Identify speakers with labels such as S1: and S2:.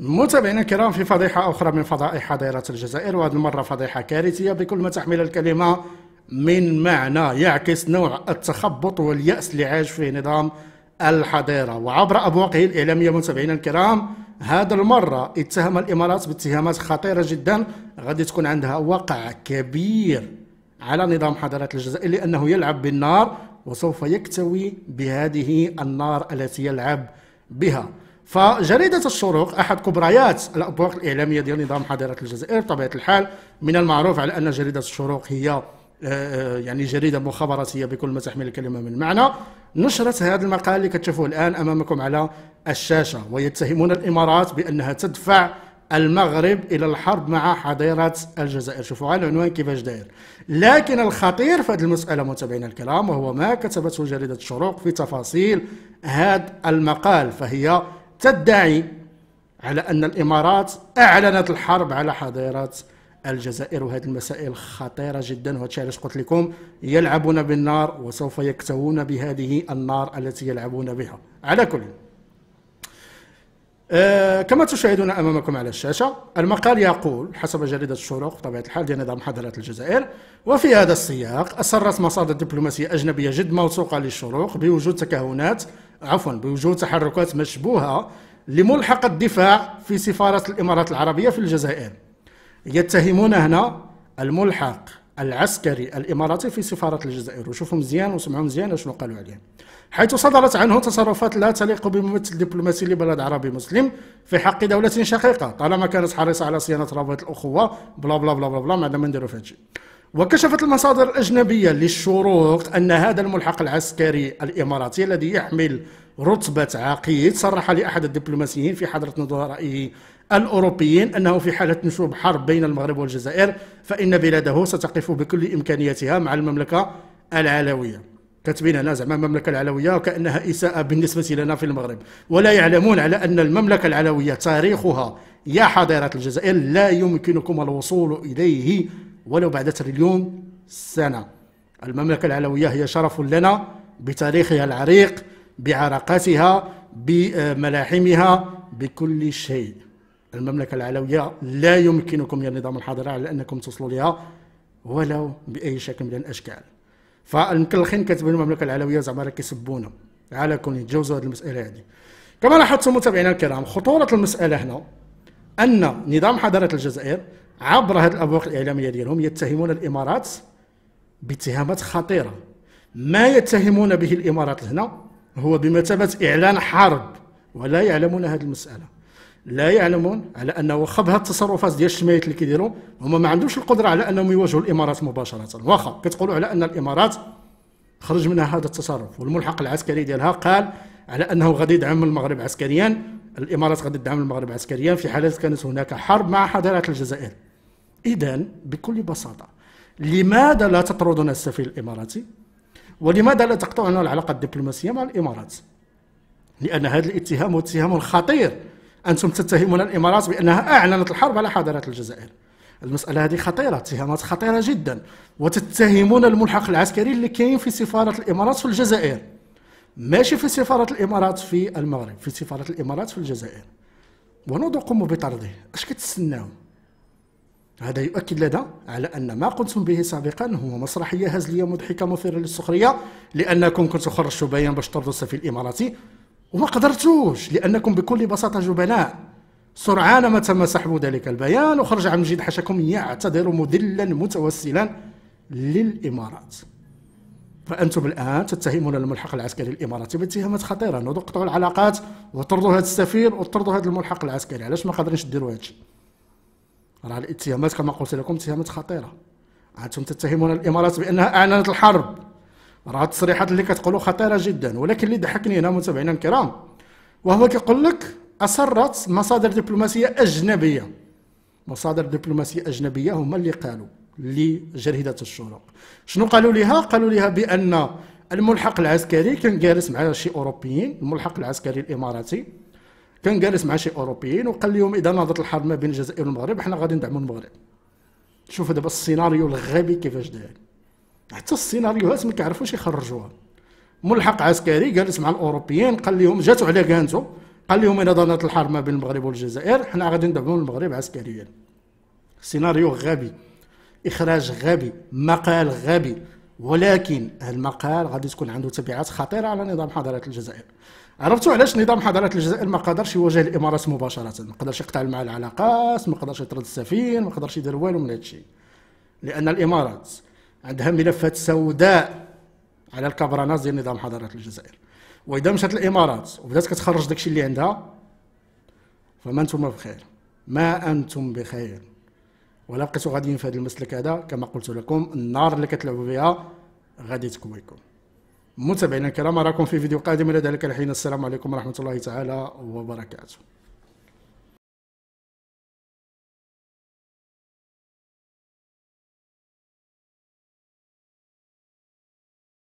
S1: متابعينا الكرام في فضيحة أخرى من فضائح دائرة الجزائر وهذه المرة فضيحة كارثية بكل ما تحمل الكلمة من معنى يعكس نوع التخبط واليأس اللي عاش فيه نظام الحضيرة وعبر أبواقه الإعلامية متابعينا الكرام هذا المرة اتهم الإمارات باتهامات خطيرة جدا غادي تكون عندها وقع كبير على نظام حضارة الجزائر لأنه يلعب بالنار وسوف يكتوي بهذه النار التي يلعب بها فجريدة الشروق أحد كبريات الأبواق الإعلامية ديال نظام حضارة الجزائر بطبيعة الحال من المعروف على أن جريدة الشروق هي آه، آه، يعني جريدة مخابراتية بكل ما تحمل الكلمة من معنى نشرت هذا المقال اللي كتشوفوه الآن أمامكم على الشاشة ويتهمون الإمارات بأنها تدفع المغرب إلى الحرب مع حضيرة الجزائر شوفوا على العنوان كيفاش داير لكن الخطير في هذه المسألة متابعينا الكرام وهو ما كتبته جريدة الشروق في تفاصيل هذا المقال فهي تدعي على أن الإمارات أعلنت الحرب على حظيرة الجزائر وهذه المسائل خطيرة جدا وهذا علاش قلت لكم يلعبون بالنار وسوف يكتوون بهذه النار التي يلعبون بها على كل آه كما تشاهدون أمامكم على الشاشة المقال يقول حسب جريدة الشروق بطبيعة الحال ديال نظام حضرات الجزائر وفي هذا السياق أصرت مصادر دبلوماسية أجنبية جد موثوقة للشروق بوجود تكهنات عفوا بوجود تحركات مشبوهة لملحق الدفاع في سفارة الإمارات العربية في الجزائر يتهمون هنا الملحق العسكري الإماراتي في سفارة الجزائر وشوفوا مزيان وسمعوا مزيان شنو قالوا عليه حيث صدرت عنه تصرفات لا تليق بممثل دبلوماسي لبلد عربي مسلم في حق دولة شقيقة طالما كانت حريصة على صيانة رابطة الأخوة بلا بلا بلا بلا, بلا ما عندنا ما نديرو في هادشي وكشفت المصادر الأجنبية للشروق أن هذا الملحق العسكري الإماراتي الذي يحمل رتبة عقيد صرح لأحد الدبلوماسيين في حضرة نظرائه الأوروبيين أنه في حالة نشوب حرب بين المغرب والجزائر فإن بلاده ستقف بكل إمكانياتها مع المملكة العلوية كتبين هنا زعما المملكة العلوية وكأنها إساءة بالنسبة لنا في المغرب ولا يعلمون على أن المملكة العلوية تاريخها يا حضيرة الجزائر لا يمكنكم الوصول إليه ولو بعد تريليون سنة المملكة العلوية هي شرف لنا بتاريخها العريق بعرقاتها بملاحمها بكل شيء المملكة العلوية لا يمكنكم يا نظام الحاضر على أنكم توصلوا لها ولو بأي شكل من الأشكال فالمكلخين كتبين المملكة العلوية زعما راه كيسبونا على كون يتجاوزوا هذه المسألة هذه كما لاحظتم متابعينا الكرام خطورة المسألة هنا ان نظام حضاره الجزائر عبر هذه الابواق الاعلاميه ديالهم يتهمون الامارات باتهامات خطيره ما يتهمون به الامارات هنا هو بمثابه اعلان حرب ولا يعلمون هذه المساله لا يعلمون على انه واخا بهذه التصرفات ديال الشمايات اللي كيديروا هما ما عندهمش القدره على انهم يواجهوا الامارات مباشره واخا كتقولوا على ان الامارات خرج منها هذا التصرف والملحق العسكري ديالها قال على انه غادي يدعم المغرب عسكريا الامارات غادي تدعم المغرب عسكريا في حال كانت هناك حرب مع حضاره الجزائر اذا بكل بساطه لماذا لا تطردنا السفير الاماراتي ولماذا لا تقطعنا العلاقه الدبلوماسيه مع الامارات لان هذا الاتهام هو اتهام خطير انتم تتهمون الامارات بانها اعلنت الحرب على حضاره الجزائر المساله هذه خطيره اتهامات خطيره جدا وتتهمون الملحق العسكري اللي كاين في سفاره الامارات في الجزائر ماشي في سفارة الإمارات في المغرب في سفارة الإمارات في الجزائر ونوضوا قوموا بطرده اش كتسناو هذا يؤكد لنا على أن ما قمتم به سابقا هو مسرحية هزلية مضحكة مثيرة للسخرية لأنكم كنتم خرجتوا بيان باش ترضوا السفير الإماراتي وما قدرتوش لأنكم بكل بساطة جبناء سرعان ما تم سحب ذلك البيان وخرج عبد المجيد حشكم يعتذر مذلا متوسلا للإمارات فانتم الان تتهمون الملحق العسكري الاماراتي باتهامات خطيره انه تقطعوا العلاقات وطردوا هذا السفير وطردوا هذا الملحق العسكري علاش ما قادرينش ديروا هادشي راه الاتهامات كما قلت لكم اتهامات خطيره انتم تتهمون الامارات بانها اعلنت الحرب راه التصريحات اللي كتقولوا خطيره جدا ولكن اللي ضحكني هنا متابعينا الكرام وهو كيقول لك اصرت مصادر دبلوماسيه اجنبيه مصادر دبلوماسيه اجنبيه هما اللي قالوا لجريده الشروق شنو قالوا لها قالوا لها بان الملحق العسكري كان جالس مع شي اوروبيين الملحق العسكري الاماراتي كان جالس مع شي اوروبيين وقال لهم اذا ناضت الحرب ما بين الجزائر والمغرب حنا غادي ندعموا المغرب شوف دابا السيناريو الغبي كيفاش داير حتى السيناريوهات ما كيعرفوش يخرجوها ملحق عسكري جالس مع الاوروبيين قال لهم جاتو على كانتو قال لهم اذا دارت الحرب ما بين المغرب والجزائر حنا غادي ندعموا المغرب عسكريا سيناريو غبي اخراج غبي مقال غبي ولكن المقال غادي تكون عنده تبعات خطيره على نظام حضاره الجزائر عرفتوا علاش نظام حضاره الجزائر ما قدرش يواجه الامارات مباشره ما قدرش يقطع مع العلاقات ما قدرش يطرد السفير ما قدرش يدير والو من هادشي لان الامارات عندها ملفات سوداء على الكبرانات ديال نظام حضاره الجزائر واذا مشات الامارات وبدات كتخرج داكشي اللي عندها فما انتم بخير ما انتم بخير ولا بقيتوا غاديين في هذا المسلك هذا كما قلت لكم النار اللي كتلعبوا بها غادي تكويكم متابعينا الكرام راكم في فيديو قادم الى ذلك الحين السلام عليكم ورحمه الله تعالى وبركاته